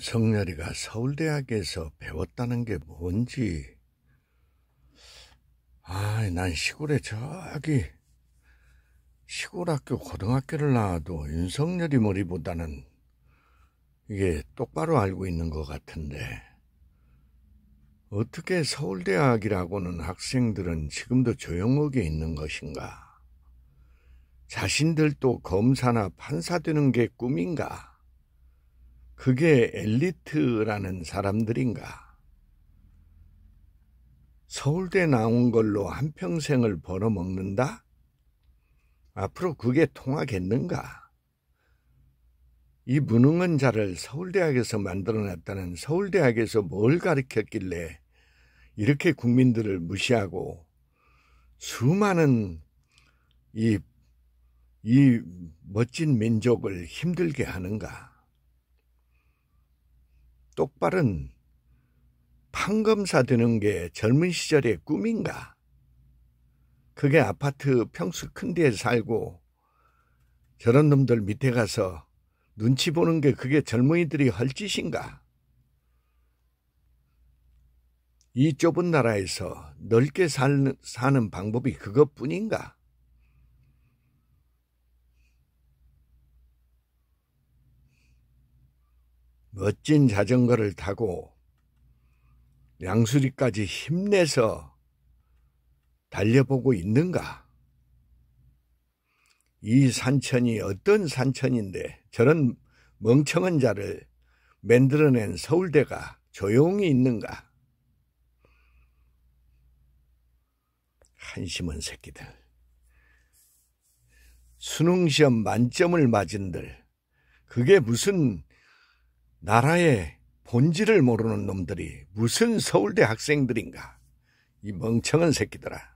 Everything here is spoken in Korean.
성렬이가 서울대학에서 배웠다는 게 뭔지. 아, 난 시골에 저기 시골학교 고등학교를 나와도 윤석열이 머리보다는 이게 똑바로 알고 있는 것 같은데 어떻게 서울대학이라고는 학생들은 지금도 조용하게 있는 것인가? 자신들도 검사나 판사 되는 게 꿈인가? 그게 엘리트라는 사람들인가? 서울대 나온 걸로 한평생을 벌어먹는다? 앞으로 그게 통하겠는가? 이 무능한 자를 서울대학에서 만들어냈다는 서울대학에서 뭘 가르쳤길래 이렇게 국민들을 무시하고 수많은 이, 이 멋진 민족을 힘들게 하는가? 똑바른 판검사 되는 게 젊은 시절의 꿈인가? 그게 아파트 평수 큰 데에 살고 저런 놈들 밑에 가서 눈치 보는 게 그게 젊은이들이 할 짓인가? 이 좁은 나라에서 넓게 사는, 사는 방법이 그것뿐인가? 멋진 자전거를 타고 양수리까지 힘내서 달려보고 있는가? 이 산천이 어떤 산천인데 저런 멍청한 자를 만들어낸 서울대가 조용히 있는가? 한심한 새끼들. 수능시험 만점을 맞은들. 그게 무슨 나라의 본질을 모르는 놈들이 무슨 서울대 학생들인가. 이 멍청한 새끼들아.